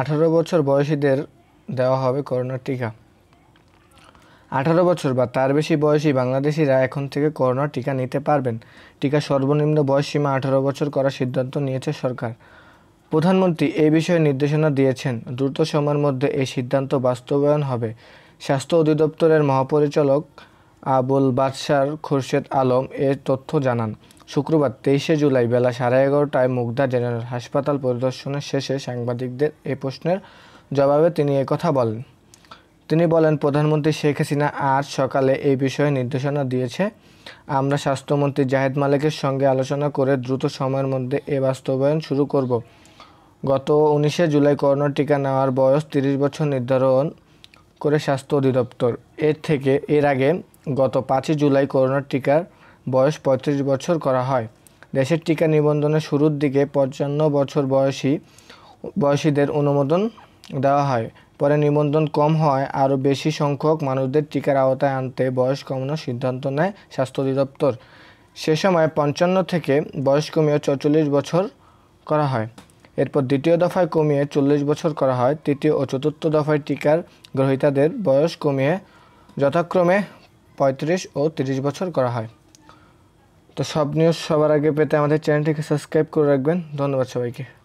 আঠারো বছর বয়সীদের দেওয়া হবে করোনার টিকা আঠারো বছর বা তার বেশি বয়সী বাংলাদেশিরা এখন থেকে করোনার টিকা নিতে পারবেন টিকা সর্বনিম্ন বয়সসীমা আঠারো বছর করার সিদ্ধান্ত নিয়েছে সরকার প্রধানমন্ত্রী এ বিষয়ে নির্দেশনা দিয়েছেন দ্রুত সময়ের মধ্যে এই সিদ্ধান্ত বাস্তবায়ন হবে স্বাস্থ্য অধিদপ্তরের মহাপরিচালক আবুল বাদশার খোরশেদ আলম এ তথ্য জানান শুক্রবার তেইশে জুলাই বেলা সাড়ে এগারোটায় মুগ্ধা জেনারেল হাসপাতাল পরিদর্শনের শেষে সাংবাদিকদের এ প্রশ্নের জবাবে তিনি কথা বলেন তিনি বলেন প্রধানমন্ত্রী শেখ হাসিনা আজ সকালে এই বিষয়ে নির্দেশনা দিয়েছে আমরা স্বাস্থ্যমন্ত্রী জাহেদ মালিকের সঙ্গে আলোচনা করে দ্রুত সময়ের মধ্যে এ বাস্তবায়ন শুরু করব গত উনিশে জুলাই করোনা টিকা নেওয়ার বয়স তিরিশ বছর নির্ধারণ করে স্বাস্থ্য অধিদপ্তর এর থেকে এর আগে গত পাঁচই জুলাই করোনার টিকার বয়স পঁয়ত্রিশ বছর করা হয় দেশের টিকা নিবন্ধনের শুরুর দিকে পঞ্চান্ন বছর বয়সী বয়সীদের অনুমোদন দেওয়া হয় পরে নিবন্ধন কম হয় আরও বেশি সংখ্যক মানুষদের টিকার আওতায় আনতে বয়স কমানোর সিদ্ধান্ত নেয় স্বাস্থ্য অধিদপ্তর সে সময় পঞ্চান্ন থেকে বয়স কমিয়ে চৌচল্লিশ বছর করা হয় এরপর দ্বিতীয় দফায় কমিয়ে চল্লিশ বছর করা হয় তৃতীয় ও চতুর্থ দফায় টিকার গ্রহীতাদের বয়স কমিয়ে যথাক্রমে পঁয়ত্রিশ ও তিরিশ বছর করা হয় তো সব নিউজ সবার আগে পেতে আমাদের চ্যানেলটিকে সাবস্ক্রাইব করে রাখবেন ধন্যবাদ সবাইকে